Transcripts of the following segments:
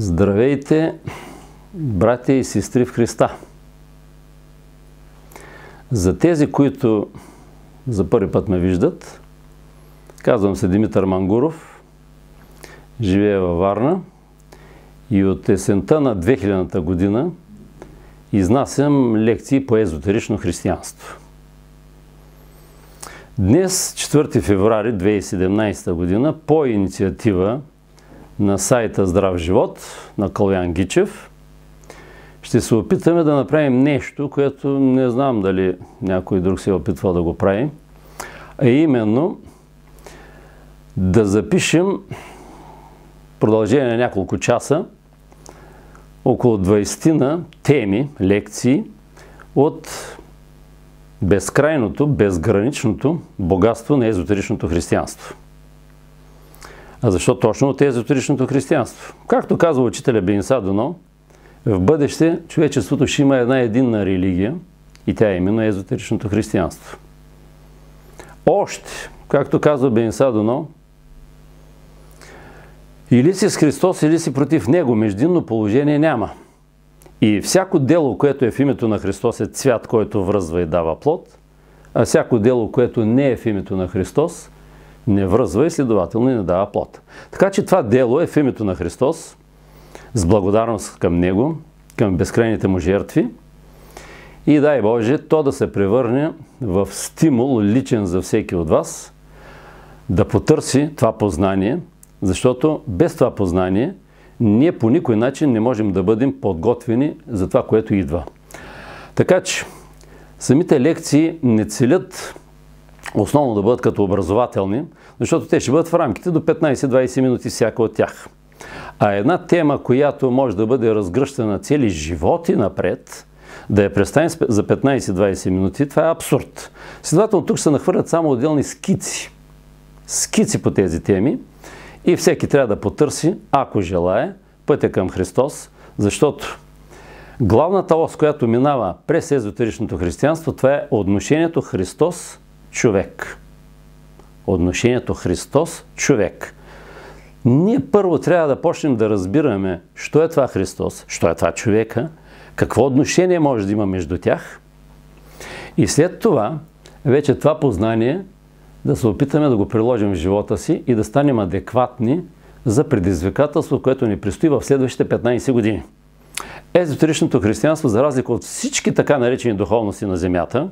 Здравейте, братя и сестри в Христа! За тези, които за първи път ме виждат, казвам се Димитър Мангуров, живея във Варна и от есента на 2000-та година изнасям лекции по езотерично християнство. Днес, 4 феврари 2017 година, по инициатива на сайта Здрав живот на Калуян Гичев. Ще се опитаме да направим нещо, което не знам дали някой друг се е опитва да го прави. А именно да запишем продължение на няколко часа около 20 на теми, лекции от безкрайното, безграничното богатство на езотеричното християнство. А защо точно от езотеричното християнство? Както казва учителя Бенса в бъдеще човечеството ще има една единна религия и тя е именно езотеричното християнство. Още, както казва Бенса или си с Христос, или си против Него. Междинно положение няма. И всяко дело, което е в името на Христос, е цвят, който връзва и дава плод, а всяко дело, което не е в името на Христос, не връзва и следователно не дава плод. Така че това дело е в името на Христос, с благодарност към Него, към безкрайните му жертви и дай Боже, то да се превърне в стимул личен за всеки от вас да потърси това познание, защото без това познание ние по никой начин не можем да бъдем подготвени за това, което идва. Така че самите лекции не целят основно да бъдат като образователни, защото те ще бъдат в рамките до 15-20 минути всяка от тях. А една тема, която може да бъде разгръщана цели животи напред, да я представим за 15-20 минути, това е абсурд. Следователно тук се нахвърлят само отделни скици. Скици по тези теми и всеки трябва да потърси, ако желая, пътя към Христос, защото главната ос, която минава през езотеричното християнство, това е отношението Христос човек. Отношението Христос човек. Ние първо трябва да почнем да разбираме, що е това Христос, що е това човека, какво отношение може да има между тях. И след това, вече това познание да се опитаме да го приложим в живота си и да станем адекватни за предизвикателство, което ни предстои в следващите 15 години. Езотеричното християнство, за разлика от всички така наречени духовности на Земята,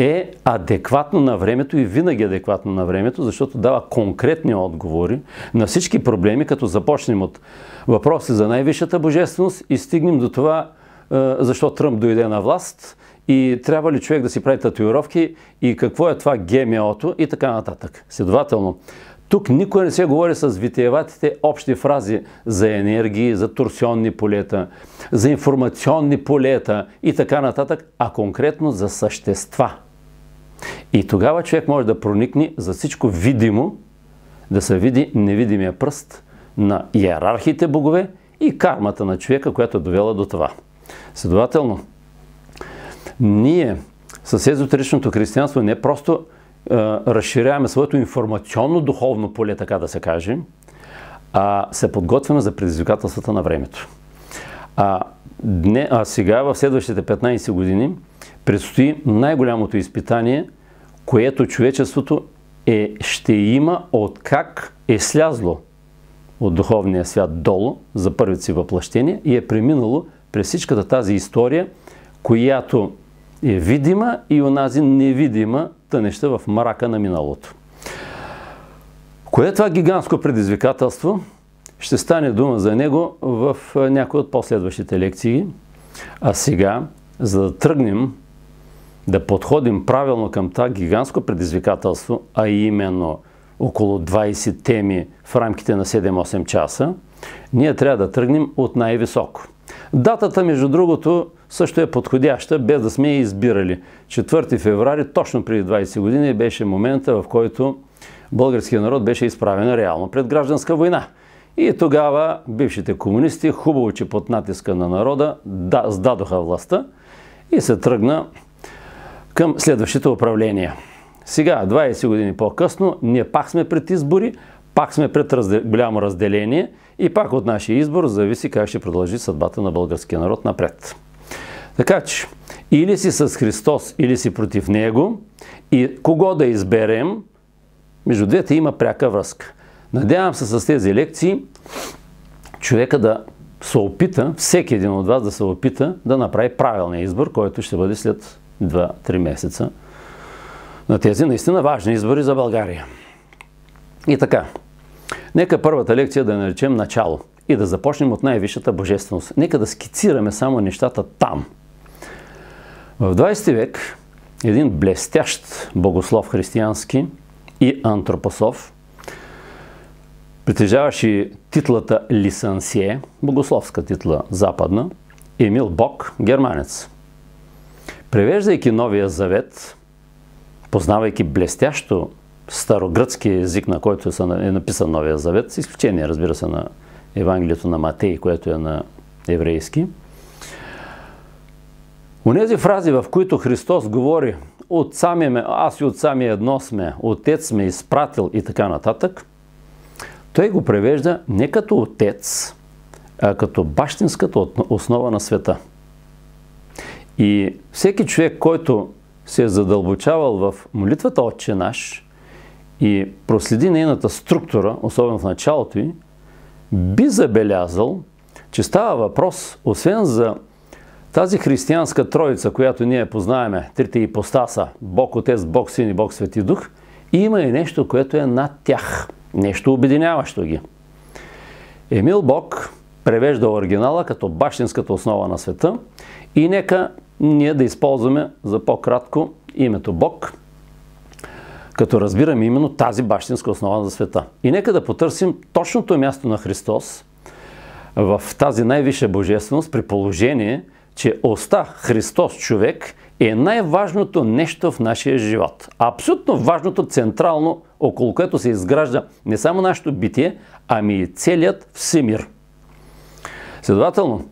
е адекватно на времето и винаги е адекватно на времето, защото дава конкретни отговори на всички проблеми, като започнем от въпроси за най-висшата божественост и стигнем до това е, защо Тръмп дойде на власт и трябва ли човек да си прави татуировки и какво е това ГМО-то и така нататък. Следователно, тук никой не се говори с витиеватите общи фрази за енергии, за торсионни полета, за информационни полета и така нататък, а конкретно за същества – и тогава човек може да проникне за всичко видимо, да се види невидимия пръст на иерархите богове и кармата на човека, която е довела до това. Следователно, ние с езотеричното християнство не просто е, разширяваме своето информационно духовно поле, така да се каже, а се подготвяме за предизвикателствата на времето. А, дне, а сега, в следващите 15 години, предстои най-голямото изпитание, което човечеството е, ще има от как е слязло от духовния свят долу за първите си въплъщения и е преминало през всичката тази история, която е видима и онази невидима тънеща в мрака на миналото. Кое е това гигантско предизвикателство? Ще стане дума за него в някои от последващите лекции. А сега, за да тръгнем да подходим правилно към това гигантско предизвикателство, а именно около 20 теми в рамките на 7-8 часа, ние трябва да тръгнем от най-високо. Датата, между другото, също е подходяща, без да сме я избирали. 4 феврари, точно преди 20 години, беше момента, в който българският народ беше изправен реално пред гражданска война. И тогава бившите комунисти, хубаво, че под натиска на народа, да, сдадоха властта и се тръгна към следващите управления. Сега, 20 години по-късно, ние пак сме пред избори, пак сме пред голямо разделение и пак от нашия избор зависи как ще продължи съдбата на българския народ напред. Така че, или си с Христос, или си против Него и кого да изберем, между двете има пряка връзка. Надявам се с тези лекции човека да се опита, всеки един от вас да се опита да направи правилния избор, който ще бъде след 2-3 месеца на тези наистина важни избори за България. И така, нека първата лекция да наречем начало и да започнем от най-висшата божественост. Нека да скицираме само нещата там. В 20 век един блестящ богослов християнски и антропосов притежаваше титлата лисансие, богословска титла западна, Емил Бог, германец – Превеждайки Новия Завет, познавайки блестящо старогръцки език, на който е написан Новия Завет, с изключение, разбира се, на Евангелието на Матей, което е на еврейски, Онези фрази, в които Христос говори от сами ме, аз и от сами е едно сме, отец ме е изпратил и така нататък, той го превежда не като отец, а като бащинската основа на света – и всеки човек, който се е задълбочавал в молитвата Отче наш и проследи нейната структура, особено в началото й, би забелязал, че става въпрос, освен за тази християнска троица, която ние познаваме, трите ипостаса, Бог Отец, Бог Син и Бог Свети Дух, има и нещо, което е над тях, нещо обединяващо ги. Емил Бог превежда оригинала като бащинската основа на света и нека ние да използваме за по-кратко името Бог, като разбираме именно тази бащинска основа за света. И нека да потърсим точното място на Христос в тази най-висша божественост при положение, че оста Христос човек е най-важното нещо в нашия живот. Абсолютно важното централно, около което се изгражда не само нашето битие, ами и целият всемир. Следователно,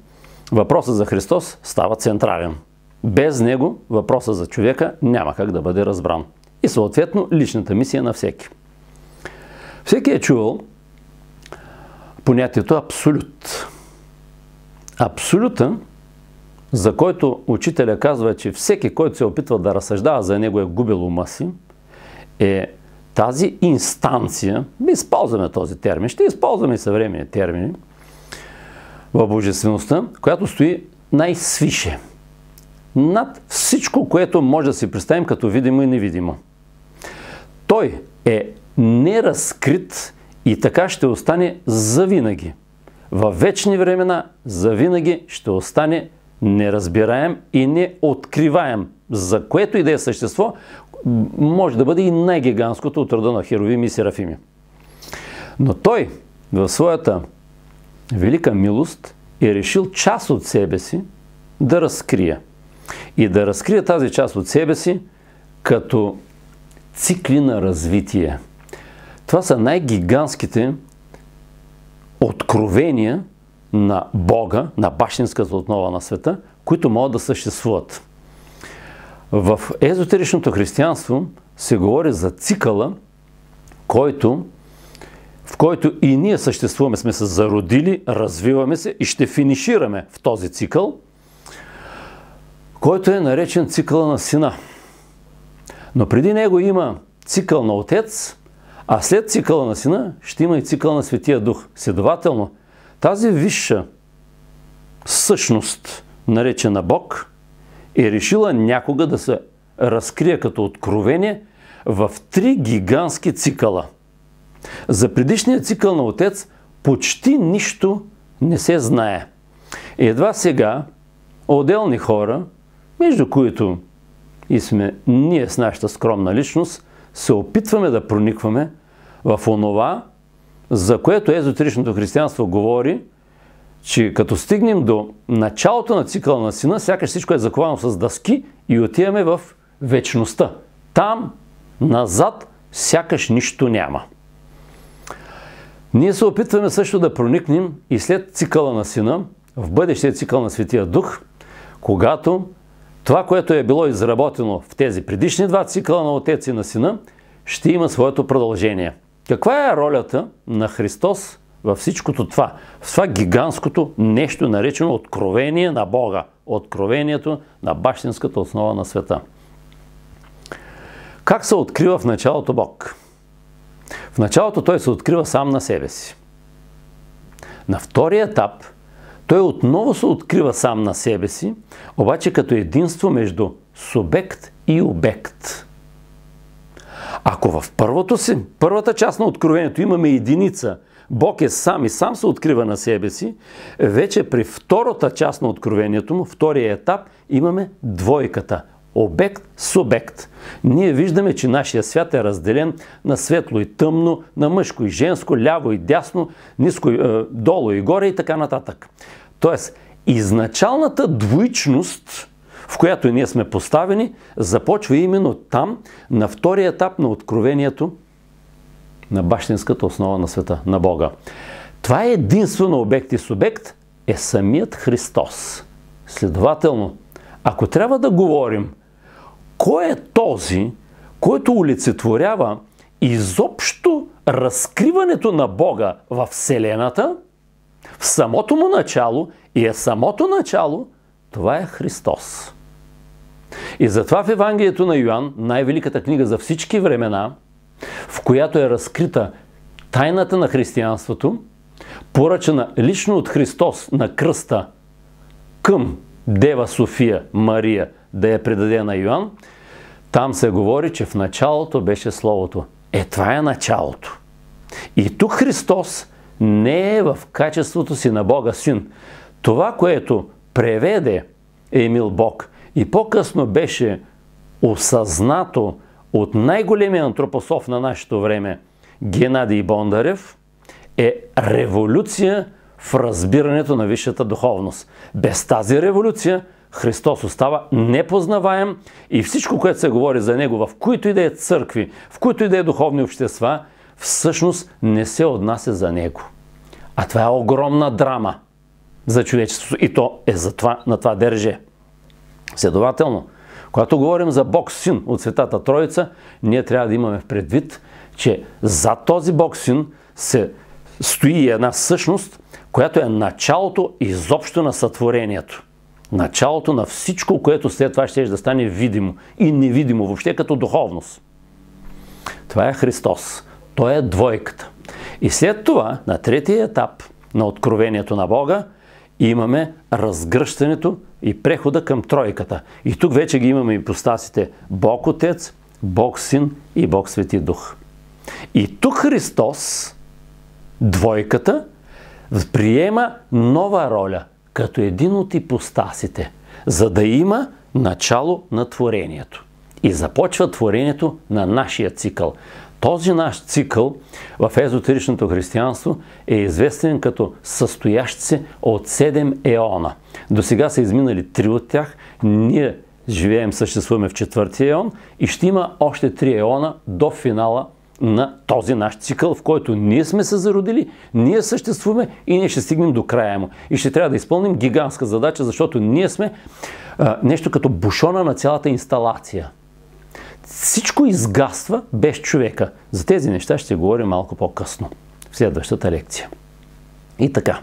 въпросът за Христос става централен без него въпроса за човека няма как да бъде разбран. И съответно личната мисия на всеки. Всеки е чувал понятието абсолют. Абсолюта, за който учителя казва, че всеки, който се опитва да разсъждава за него е губил ума си, е тази инстанция, използваме този термин, ще използваме и съвременни термини, в божествеността, която стои най-свише – над всичко, което може да си представим като видимо и невидимо. Той е неразкрит и така ще остане завинаги. Във вечни времена завинаги ще остане неразбираем и неоткриваем, за което и да е същество, може да бъде и най-гигантското от рода на херовими и серафими. Но той в своята велика милост е решил част от себе си да разкрие – и да разкрия тази част от себе си като цикли на развитие. Това са най-гигантските откровения на Бога, на бащинската основа на света, които могат да съществуват. В езотеричното християнство се говори за цикъла, който, в който и ние съществуваме, сме се зародили, развиваме се и ще финишираме в този цикъл – който е наречен цикъл на сина. Но преди него има цикъл на отец, а след цикъла на сина ще има и цикъл на Светия Дух. Следователно, тази висша същност, наречена Бог, е решила някога да се разкрие като откровение в три гигантски цикъла. За предишния цикъл на Отец почти нищо не се знае. Едва сега отделни хора – между които и сме ние с нашата скромна личност, се опитваме да проникваме в онова, за което езотеричното християнство говори, че като стигнем до началото на цикъла на сина, сякаш всичко е заковано с дъски и отиваме в вечността. Там, назад, сякаш нищо няма. Ние се опитваме също да проникнем и след цикъла на сина, в бъдещия цикъл на Светия Дух, когато това, което е било изработено в тези предишни два цикъла на Отец и на Сина, ще има своето продължение. Каква е ролята на Христос във всичкото това? В това гигантското нещо, наречено откровение на Бога. Откровението на бащинската основа на света. Как се открива в началото Бог? В началото той се открива сам на себе си. На втория етап – той отново се открива сам на себе си, обаче като единство между субект и обект. Ако в първото си, първата част на откровението имаме единица, Бог е сам и сам се открива на себе си, вече при втората част на откровението му, втория етап, имаме двойката – обект, субект. Ние виждаме, че нашия свят е разделен на светло и тъмно, на мъжко и женско, ляво и дясно, ниско, е, долу и горе и така нататък. Тоест, изначалната двоичност, в която ние сме поставени, започва именно там, на втория етап на откровението на бащинската основа на света, на Бога. Това е единствено обект и субект, е самият Христос. Следователно, ако трябва да говорим кой е този, който олицетворява изобщо разкриването на Бога в Вселената, в самото му начало и е самото начало, това е Христос. И затова в Евангелието на Йоанн, най-великата книга за всички времена, в която е разкрита тайната на християнството, поръчана лично от Христос на кръста към Дева София, Мария, да я предаде на Йоан, там се говори, че в началото беше Словото. Е, това е началото. И тук Христос не е в качеството си на Бога Син. Това, което преведе Емил Бог и по-късно беше осъзнато от най-големия антропософ на нашето време, Геннадий Бондарев, е революция в разбирането на висшата духовност. Без тази революция – Христос остава непознаваем и всичко, което се говори за Него, в които и да е църкви, в които и да е духовни общества, всъщност не се отнася за Него. А това е огромна драма за човечеството и то е за това, на това държе. Следователно, когато говорим за Бог Син от Светата Троица, ние трябва да имаме в предвид, че за този Бог Син се стои една същност, която е началото изобщо на сътворението началото на всичко, което след това ще да стане видимо и невидимо, въобще като духовност. Това е Христос. Той е двойката. И след това, на третия етап на откровението на Бога, имаме разгръщането и прехода към тройката. И тук вече ги имаме и постасите Бог Отец, Бог Син и Бог Свети Дух. И тук Христос, двойката, приема нова роля – като един от ипостасите, за да има начало на творението. И започва творението на нашия цикъл. Този наш цикъл в езотеричното християнство е известен като състоящ се от 7 еона. До сега са изминали три от тях. Ние живеем, съществуваме в четвъртия еон и ще има още три еона до финала на този наш цикъл, в който ние сме се зародили, ние съществуваме и ние ще стигнем до края му. И ще трябва да изпълним гигантска задача, защото ние сме а, нещо като бушона на цялата инсталация. Всичко изгасва без човека. За тези неща ще говорим малко по-късно в следващата лекция. И така.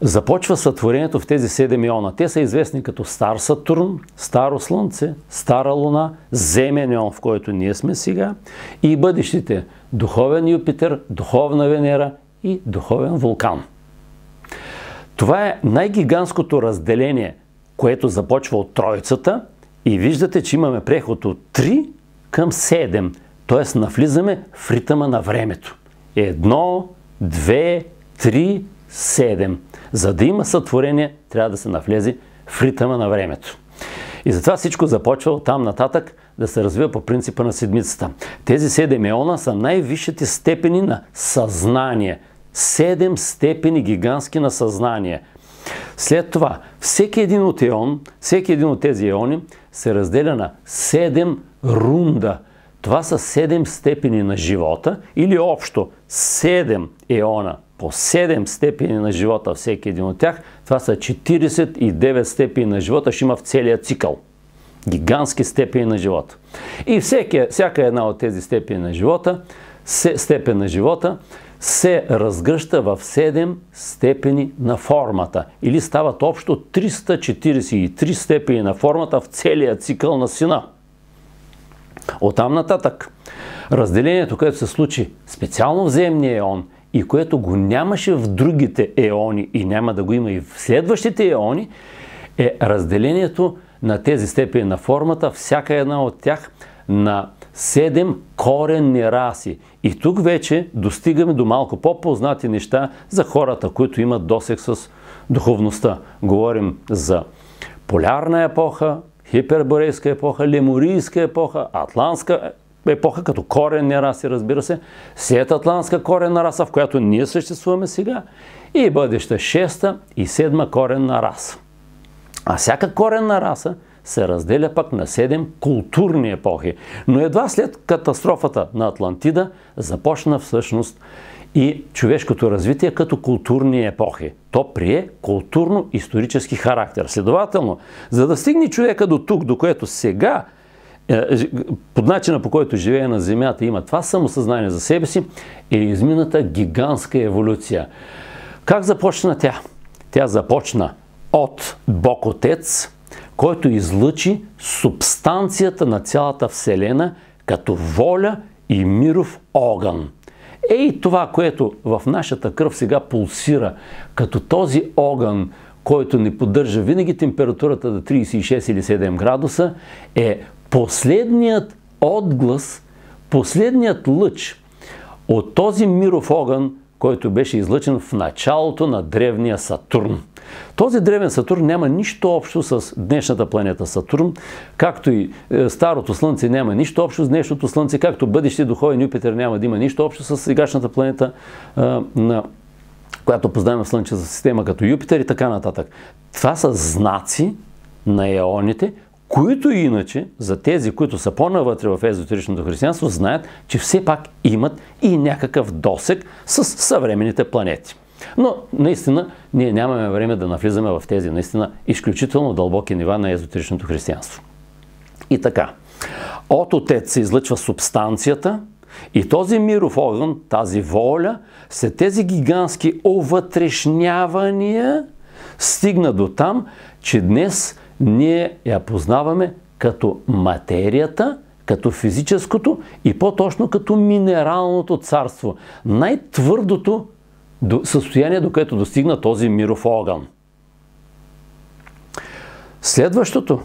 Започва сътворението в тези 7 иона. Те са известни като Стар Сатурн, Старо Слънце, Стара Луна, Земен ион, в който ние сме сега, и бъдещите Духовен Юпитер, Духовна Венера и Духовен Вулкан. Това е най-гигантското разделение, което започва от Троицата и виждате, че имаме преход от 3 към 7, т.е. навлизаме в ритъма на времето. Едно, две, три, седем. За да има сътворение, трябва да се навлезе в ритъма на времето. И затова всичко започва от там нататък да се развива по принципа на седмицата. Тези седем еона са най-висшите степени на съзнание. Седем степени гигантски на съзнание. След това, всеки един от еон, всеки един от тези еони се разделя на седем рунда. Това са седем степени на живота или общо седем еона по 7 степени на живота всеки един от тях, това са 49 степени на живота, ще има в целия цикъл. Гигантски степени на живота. И всеки, всяка една от тези степени на живота, се, степен на живота, се разгръща в 7 степени на формата. Или стават общо 343 степени на формата в целия цикъл на сина. Оттам нататък, разделението, което се случи специално в земния еон – и което го нямаше в другите еони и няма да го има и в следващите еони, е разделението на тези степени на формата, всяка една от тях на седем коренни раси. И тук вече достигаме до малко по-познати неща за хората, които имат досек с духовността. Говорим за полярна епоха, хиперборейска епоха, леморийска епоха, атлантска епоха, като коренни раси, разбира се, след Атлантска коренна раса, в която ние съществуваме сега, и бъдеща шеста и седма коренна раса. А всяка коренна раса се разделя пък на седем културни епохи. Но едва след катастрофата на Атлантида започна всъщност и човешкото развитие като културни епохи. То прие културно-исторически характер. Следователно, за да стигне човека до тук, до което сега е, е, под начина по който живее на Земята има това самосъзнание за себе си, е измината гигантска еволюция. Как започна тя? Тя започна от Бог Отец, който излъчи субстанцията на цялата Вселена като воля и миров огън. Ей това, което в нашата кръв сега пулсира, като този огън, който ни поддържа винаги температурата до 36 или 7 градуса, е последният отглас, последният лъч от този миров огън, който беше излъчен в началото на древния Сатурн. Този древен Сатурн няма нищо общо с днешната планета Сатурн, както и е, старото Слънце няма нищо общо с днешното Слънце, както бъдещи духовен Юпитер няма да има нищо общо с сегашната планета е, на която познаваме в Слънчевата система като Юпитер и така нататък. Това са знаци на еоните, които иначе, за тези, които са по-навътре в езотеричното християнство, знаят, че все пак имат и някакъв досек с съвременните планети. Но наистина ние нямаме време да навлизаме в тези наистина изключително дълбоки нива на езотеричното християнство. И така, от Отец се излъчва субстанцията и този миров огън, тази воля, след тези гигантски овътрешнявания стигна до там, че днес ние я познаваме като материята, като физическото и по-точно като минералното царство. Най-твърдото състояние, до което достигна този миров огън. Следващото,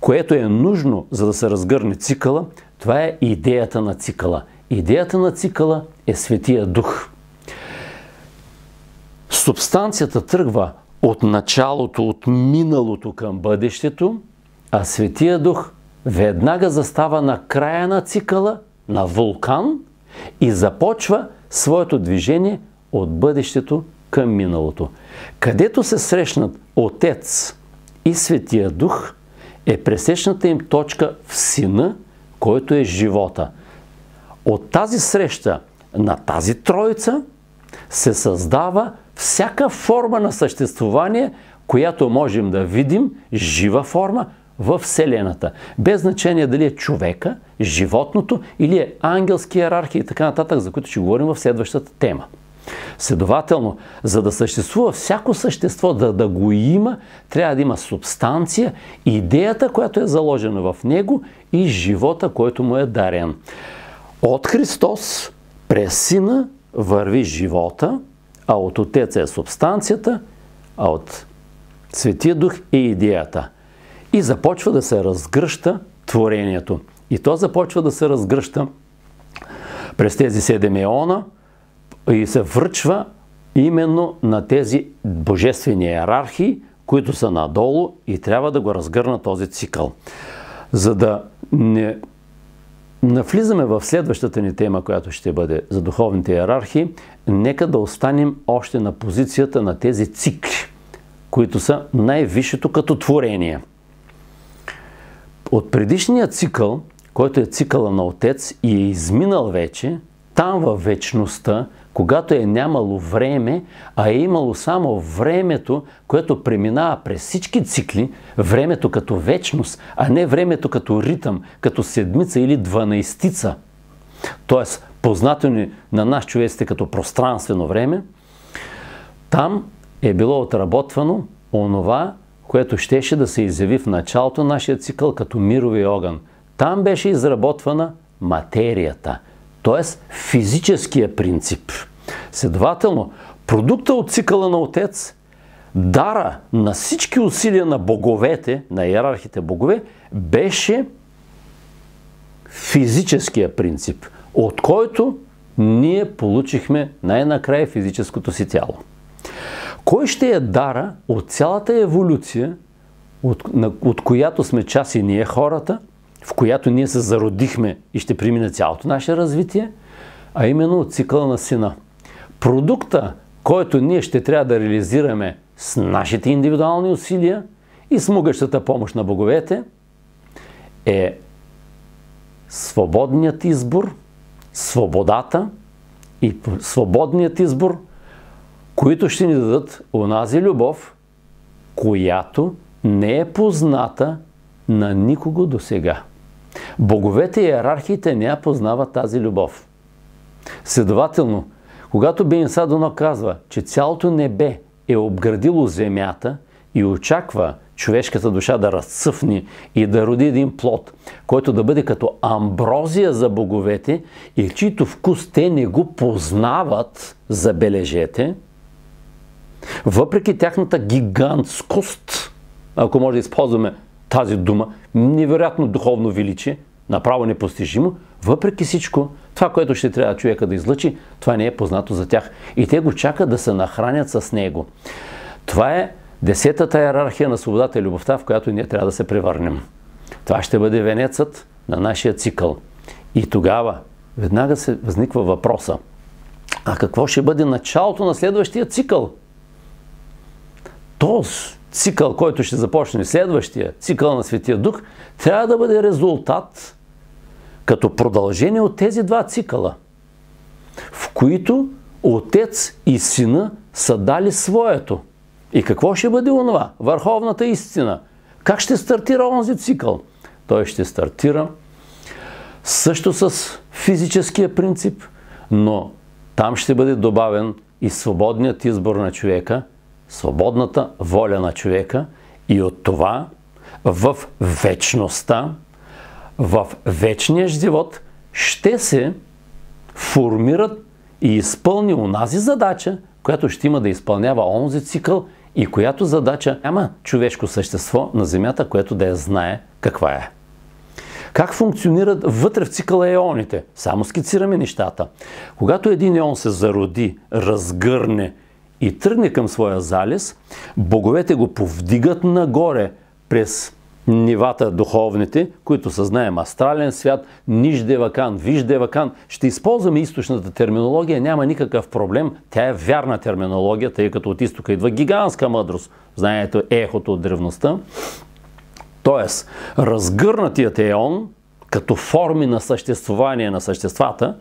което е нужно, за да се разгърне цикъла, това е идеята на цикъла. Идеята на цикъла е Светия Дух. Субстанцията тръгва от началото, от миналото към бъдещето, а Светия Дух веднага застава на края на цикъла на вулкан и започва своето движение от бъдещето към миналото. Където се срещнат Отец и Светия Дух е пресечната им точка в Сина, който е живота. От тази среща на тази троица се създава всяка форма на съществуване, която можем да видим, жива форма, в Вселената. Без значение дали е човека, животното или е ангелски иерархия и така нататък, за които ще говорим в следващата тема. Следователно, за да съществува всяко същество, да, да го има, трябва да има субстанция, идеята, която е заложена в него и живота, който му е дарен. От Христос през Сина върви живота, а от отец е субстанцията, а от Светия Дух е идеята. И започва да се разгръща творението. И то започва да се разгръща през тези 7 еона и се връчва именно на тези божествени иерархии, които са надолу и трябва да го разгърна този цикъл. За да не Навлизаме в следващата ни тема, която ще бъде за духовните иерархии. Нека да останем още на позицията на тези цикли, които са най-висшето като творение. От предишния цикъл, който е цикъла на Отец и е изминал вече, там във вечността, когато е нямало време, а е имало само времето, което преминава през всички цикли, времето като вечност, а не времето като ритъм, като седмица или дванайстица, т.е. познато ни на нас човеците като пространствено време, там е било отработвано онова, което щеше да се изяви в началото на нашия цикъл като мирови огън. Там беше изработвана материята – т.е. физическия принцип. Следователно, продукта от цикъла на Отец, дара на всички усилия на боговете, на иерархите богове, беше физическия принцип, от който ние получихме най-накрая физическото си тяло. Кой ще е дара от цялата еволюция, от, на, от която сме част и ние хората – в която ние се зародихме и ще премине цялото наше развитие, а именно от цикъла на сина. Продукта, който ние ще трябва да реализираме с нашите индивидуални усилия и с могъщата помощ на боговете, е свободният избор, свободата и свободният избор, които ще ни дадат онази любов, която не е позната на никого до сега. Боговете и иерархиите не я познават тази любов. Следователно, когато Бен казва, че цялото небе е обградило земята и очаква човешката душа да разцъфни и да роди един плод, който да бъде като амброзия за боговете и чието вкус те не го познават, забележете, въпреки тяхната гигантскост, ако може да използваме тази дума, невероятно духовно величие, направо непостижимо, въпреки всичко, това, което ще трябва човека да излъчи, това не е познато за тях. И те го чакат да се нахранят с него. Това е десетата иерархия на свободата и любовта, в която ние трябва да се превърнем. Това ще бъде венецът на нашия цикъл. И тогава веднага се възниква въпроса. А какво ще бъде началото на следващия цикъл? Този цикъл, който ще започне следващия цикъл на Светия Дух, трябва да бъде резултат като продължение от тези два цикъла, в които Отец и Сина са дали своето. И какво ще бъде онова? Върховната истина. Как ще стартира онзи цикъл? Той ще стартира също с физическия принцип, но там ще бъде добавен и свободният избор на човека – свободната воля на човека и от това в вечността, в вечния живот ще се формират и изпълни унази задача, която ще има да изпълнява онзи цикъл и която задача няма човешко същество на Земята, което да я знае каква е. Как функционират вътре в цикъла еоните? Само скицираме нещата. Когато един еон се зароди, разгърне и тръгне към своя залез, боговете го повдигат нагоре през нивата духовните, които съзнаем астрален свят, ниж девакан, виж девакан. Ще използваме източната терминология, няма никакъв проблем. Тя е вярна терминология, тъй като от изтока идва гигантска мъдрост. Знаете ехото от древността. Тоест, разгърнатият еон, като форми на съществуване на съществата,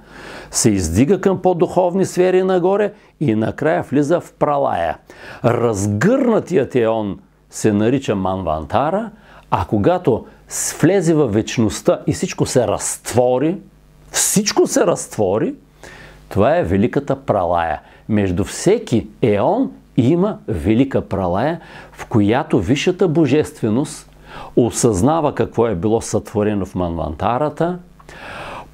се издига към по-духовни сфери нагоре и накрая влиза в пралая. Разгърнатият еон се нарича Манвантара, а когато влезе във вечността и всичко се разтвори, всичко се разтвори, това е великата пралая. Между всеки еон има велика пралая, в която висшата божественост осъзнава какво е било сътворено в манвантарата,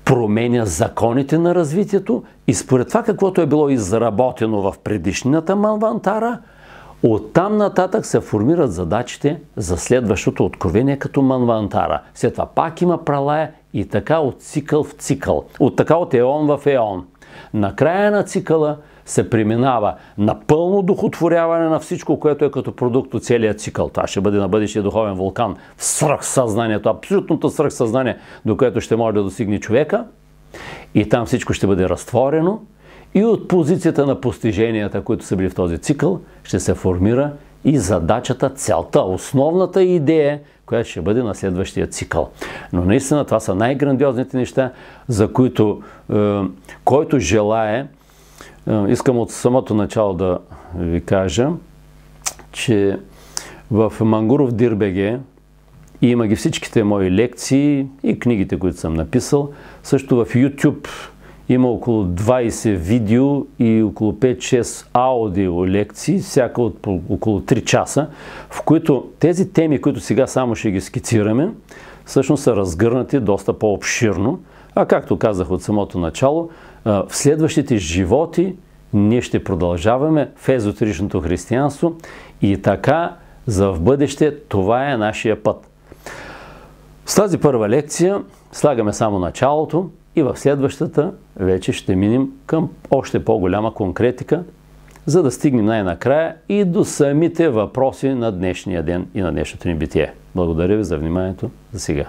променя законите на развитието и според това каквото е било изработено в предишната манвантара, оттам нататък се формират задачите за следващото откровение като манвантара. След това пак има пралая и така от цикъл в цикъл. От така от еон в еон. Накрая на цикъла – се преминава на пълно духотворяване на всичко, което е като продукт от целият цикъл. Това ще бъде на бъдещия духовен вулкан. В свръхсъзнанието, абсолютното свръхсъзнание, до което ще може да достигне човека. И там всичко ще бъде разтворено. И от позицията на постиженията, които са били в този цикъл, ще се формира и задачата, целта, основната идея, която ще бъде на следващия цикъл. Но наистина това са най-грандиозните неща, за които е, който желае Искам от самото начало да ви кажа, че в Мангуров Дирбеге има ги всичките мои лекции и книгите, които съм написал. Също в YouTube има около 20 видео и около 5-6 аудио лекции, всяка от около 3 часа, в които тези теми, които сега само ще ги скицираме, всъщност са разгърнати доста по-обширно. А както казах от самото начало, в следващите животи ние ще продължаваме в езотеричното християнство и така за в бъдеще това е нашия път. С тази първа лекция слагаме само началото и в следващата вече ще минем към още по-голяма конкретика, за да стигнем най-накрая и до самите въпроси на днешния ден и на днешното ни битие. Благодаря ви за вниманието за сега.